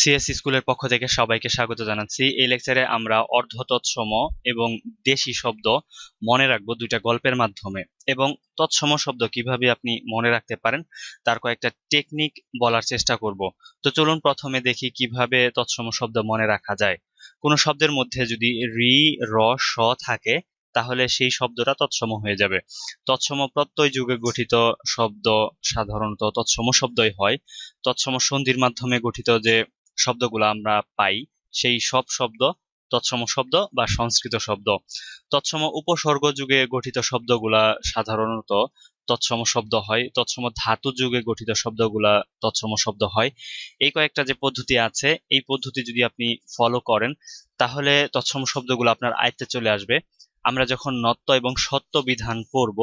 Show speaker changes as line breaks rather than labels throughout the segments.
CS স্কুলের পক্ষ থেকে সবাইকে স্বাগত জানাচ্ছি এই লেকচারে আমরা অর্ধতৎসম এবং দেশি শব্দ মনে রাখবো দুইটা গল্পের মাধ্যমে এবং তৎসম শব্দ কিভাবে আপনি মনে রাখতে পারেন তার কয়েকটা টেকনিক বলার চেষ্টা করব তো চলুন প্রথমে দেখি কিভাবে তৎসম শব্দ মনে রাখা যায় কোনো শব্দের মধ্যে যদি রি র স থাকে তাহলে সেই শব্দটা তৎসম হয়ে যাবে তৎসম প্রত্যয় যুগে গঠিত শব্দ সাধারণত তৎসম শব্দই হয় তৎসম সন্ধির মাধ্যমে গঠিত যে শব্দগুলো আমরা পাই সেই সব শব্দ তৎসম শব্দ বা সংস্কৃত শব্দ তৎসম উপসর্গ যুগে গঠিত শব্দগুলা সাধারণত তৎসম শব্দ হয় তৎসম ধাতু যুগে গঠিত শব্দগুলা তৎসম শব্দ হয় এই কয়েকটা যে পদ্ধতি আছে এই পদ্ধতি যদি আপনি ফলো করেন তাহলে তৎসম শব্দগুলো আপনার আয়ত্তে চলে আসবে আমরা যখন নত্ব এবং সত্য বিধান পড়ব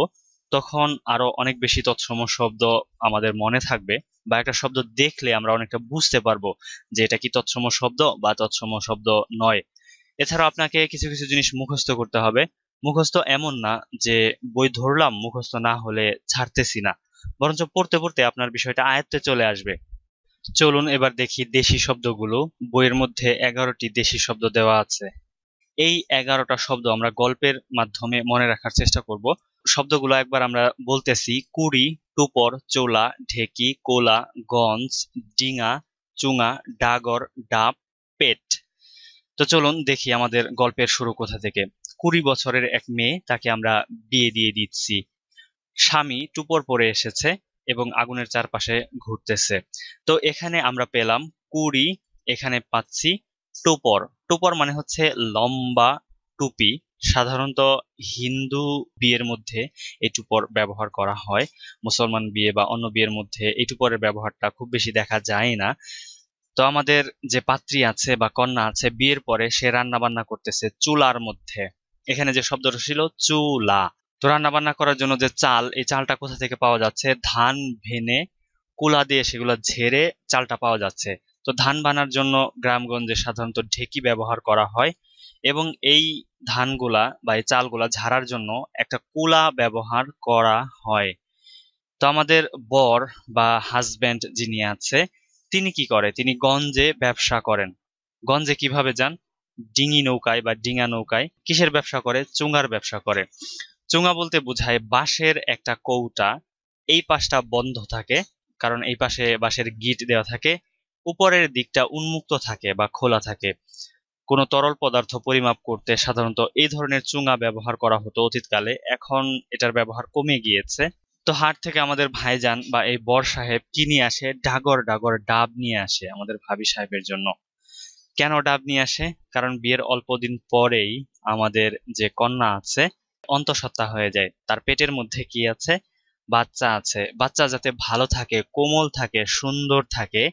তখন আরো অনেক বেশি তৎসম শব্দ আমাদের মনে থাকবে বা একটা শব্দ দেখলে আমরা অনেকটা বুঝতে পারবো যে এটা কি তৎসম শব্দ বা তৎসম শব্দ নয় এছাড়া আপনাকে কিছু কিছু জিনিস মুখস্থ করতে হবে মুখস্থ এমন না যে বই ধরলাম মুখস্থ না হলে ছাড়তেছি না বরঞ্চ পড়তে পড়তে আপনার বিষয়টা আয়ত্তে চলে আসবে চলুন এবার দেখি দেশি শব্দগুলো বইয়ের মধ্যে এগারোটি দেশি শব্দ দেওয়া আছে এই এগারোটা শব্দ আমরা গল্পের মাধ্যমে মনে রাখার চেষ্টা করব শব্দগুলো একবার আমরা বলতেছি কুড়ি টুপর চোলা ঢেকি কোলা গঞ্জ ডিঙা চুঙা ডাগর ডাব পেট তো চলুন দেখি আমাদের গল্পের শুরু কোথা থেকে কুড়ি বছরের এক মেয়ে তাকে আমরা বিয়ে দিয়ে দিচ্ছি স্বামী টুপর পরে এসেছে এবং আগুনের চারপাশে ঘুরতেছে তো এখানে আমরা পেলাম কুড়ি এখানে পাচ্ছি টোপর টোপর মানে হচ্ছে লম্বা টুপি সাধারণত হিন্দু বিয়ের মধ্যে এই টুপর ব্যবহার করা হয় মুসলমান বিয়ে বা অন্য বিয়ের মধ্যে এই টুপরের ব্যবহারটা খুব বেশি দেখা যায় না তো আমাদের যে পাত্রী আছে বা কন্যা আছে বিয়ের পরে সে রান্না বান্না করতেছে চুলার মধ্যে এখানে যে শব্দটা ছিল চুলা তো রান্না বান্না করার জন্য যে চাল এই চালটা কোথা থেকে পাওয়া যাচ্ছে ধান ভেনে কুলা দিয়ে সেগুলো ঝেড়ে চালটা পাওয়া যাচ্ছে তো ধান বানার জন্য গ্রামগঞ্জে সাধারণত ঢেকি ব্যবহার করা হয় এবং এই ধানগুলা বা এই চালগুলা ঝাড়ার জন্য একটা কুলা ব্যবহার করা হয় তো আমাদের বর বা হাজব্যান্ড যিনি আছে তিনি কি করে তিনি গঞ্জে ব্যবসা করেন গঞ্জে কিভাবে যান ডিঙি নৌকায় বা ডিঙা নৌকায় কিসের ব্যবসা করে চুঙ্গার ব্যবসা করে চুঙ্গা বলতে বোঝায় বাঁশের একটা কৌটা এই পাশটা বন্ধ থাকে কারণ এই পাশে বাঁশের গিট দেওয়া থাকে উপরের দিকটা উন্মুক্ত থাকে বা খোলা থাকে কোনো তরল পদার্থ পরিমাপ করতে সাধারণত এই ধরনের চুঙা ব্যবহার করা হতো অতীতকালে এখন এটার ব্যবহার কমে গিয়েছে তো হাট থেকে আমাদের ভাইজান বা এই বর সাহেব কি নিয়ে আসে ডাগর ডাগর ডাব নিয়ে আসে আমাদের ভাবি সাহেবের জন্য কেন ডাব নিয়ে আসে কারণ বিয়ের অল্প দিন পরেই আমাদের যে কন্যা আছে অন্তঃসত্ত্বা হয়ে যায় তার পেটের মধ্যে কি আছে বাচ্চা আছে বাচ্চা যাতে ভালো থাকে কোমল থাকে সুন্দর থাকে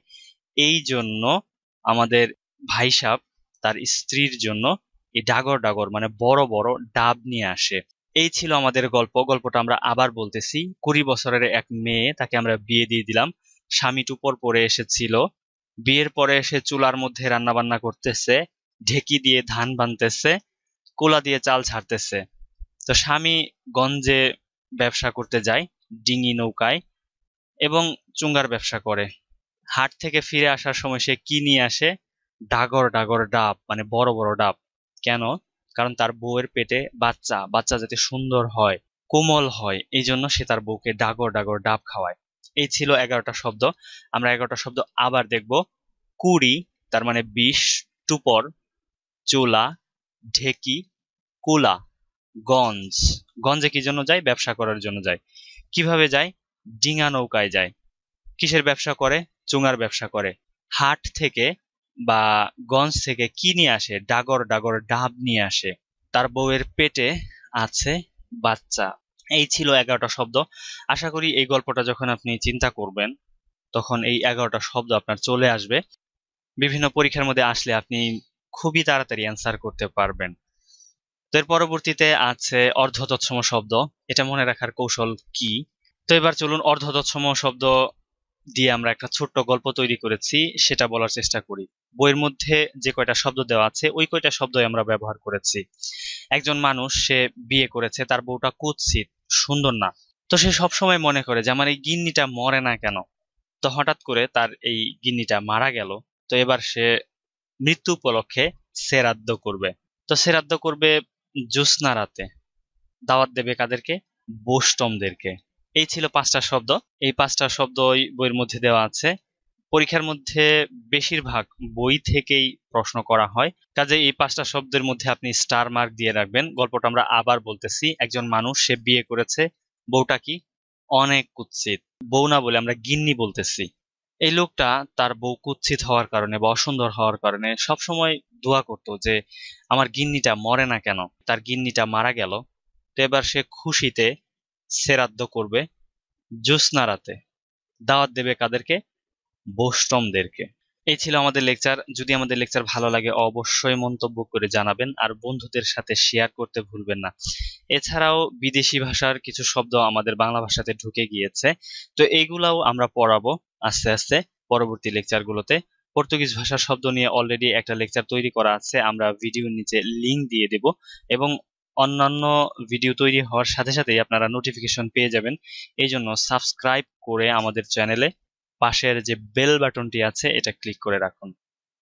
এই জন্য আমাদের ভাইসাব তার স্ত্রীর জন্য এই ডাগর ডাগর মানে বড় বড় ডাব নিয়ে আসে এই ছিল আমাদের গল্প গল্পটা আমরা আবার বলতেছি কুড়ি বছরের এক মেয়ে তাকে আমরা বিয়ে দিয়ে দিলাম স্বামী টুপর পরে এসেছিল বিয়ের পরে এসে চুলার মধ্যে রান্নাবান্না করতেছে ঢেকি দিয়ে ধান বানতেছে কোলা দিয়ে চাল ছাড়তেছে তো স্বামী গঞ্জে ব্যবসা করতে যায় ডিঙি নৌকায় এবং চুঙ্গার ব্যবসা করে হাট থেকে ফিরে আসার সময় সে কি নিয়ে আসে ডাগর ডাগর ডাব মানে বড় বড় ডাব কেন কারণ তার বউয়ের পেটে বাচ্চা বাচ্চা যাতে সুন্দর হয় কোমল হয় এই জন্য সে তার বউকে ডাগর ডাগর ডাব খাওয়ায় এই ছিল এগারোটা শব্দ আমরা এগারোটা শব্দ আবার দেখব কুড়ি তার মানে বিষ টুপর চোলা ঢেকি কোলা গঞ্জ গঞ্জে কি জন্য যায় ব্যবসা করার জন্য যায় কিভাবে যায় ডিঙা নৌকায় যায় কিসের ব্যবসা করে চুঙার ব্যবসা করে হাট থেকে বা গঞ্জ থেকে কি নিয়ে আসে ডাগর ডাগর ডাব নিয়ে আসে তার বউয়ের পেটে আছে বাচ্চা এই ছিল এগারোটা শব্দ আশা করি এই গল্পটা যখন আপনি চিন্তা করবেন তখন এই এগারোটা শব্দ আপনার চলে আসবে বিভিন্ন পরীক্ষার মধ্যে আসলে আপনি খুবই তাড়াতাড়ি অ্যান্সার করতে পারবেন তো এর পরবর্তীতে আছে অর্ধতৎসম শব্দ এটা মনে রাখার কৌশল কি তো এবার চলুন অর্ধতৎসম শব্দ দিয়ে আমরা একটা ছোট্ট গল্প তৈরি করেছি সেটা বলার চেষ্টা করি বইয়ের মধ্যে যে কয়টা শব্দ দেওয়া আছে ওই কয়টা শব্দই আমরা ব্যবহার করেছি একজন মানুষ সে বিয়ে করেছে তার বউটা কুৎসিত সুন্দর না তো সে সবসময় মনে করে যে আমার এই গিন্নিটা মরে না কেন তো হঠাৎ করে তার এই গিন্নিটা মারা গেল তো এবার সে মৃত্যু উপলক্ষে সেরাদ্দ করবে তো সেরাদ্দ করবে জ্যোৎস্না রাতে দাওয়াত দেবে কাদেরকে বোষ্টমদেরকে এই ছিল পাঁচটা শব্দ এই পাঁচটা শব্দ ওই বইয়ের মধ্যে দেওয়া আছে পরীক্ষার মধ্যে বেশিরভাগ বই থেকেই প্রশ্ন করা হয় কাজে এই পাঁচটা শব্দের মধ্যে আপনি স্টার মার্ক দিয়ে রাখবেন গল্পটা আমরা আবার বলতেছি একজন মানুষ সে বিয়ে করেছে বউটা কি অনেক কুৎসিত বউ না বলে আমরা গিন্নি বলতেছি এই লোকটা তার বউ কুৎসিত হওয়ার কারণে বা অসুন্দর হওয়ার কারণে সবসময় দোয়া করতো যে আমার গিন্নিটা মরে না কেন তার গিন্নিটা মারা গেল তো এবার সে খুশিতে সেরাদ্দ করবে জ্যোৎস্না রাতে দাওয়াত দেবে কাদেরকে বৈষ্ণবদেরকে এই ছিল আমাদের লেকচার যদি আমাদের লেকচার ভালো লাগে অবশ্যই মন্তব্য করে জানাবেন আর বন্ধুদের সাথে শেয়ার করতে ভুলবেন না এছাড়াও বিদেশি ভাষার কিছু শব্দ আমাদের বাংলা ভাষাতে ঢুকে গিয়েছে তো এইগুলাও আমরা পড়াবো আস্তে আস্তে পরবর্তী লেকচারগুলোতে পর্তুগিজ ভাষার শব্দ নিয়ে অলরেডি একটা লেকচার তৈরি করা আছে আমরা ভিডিওর নিচে লিংক দিয়ে দেব এবং অন্যান্য ভিডিও তৈরি হওয়ার সাথে সাথেই আপনারা নোটিফিকেশন পেয়ে যাবেন এই জন্য সাবস্ক্রাইব করে আমাদের চ্যানেলে পাশের যে বেল বাটনটি আছে এটা ক্লিক করে রাখুন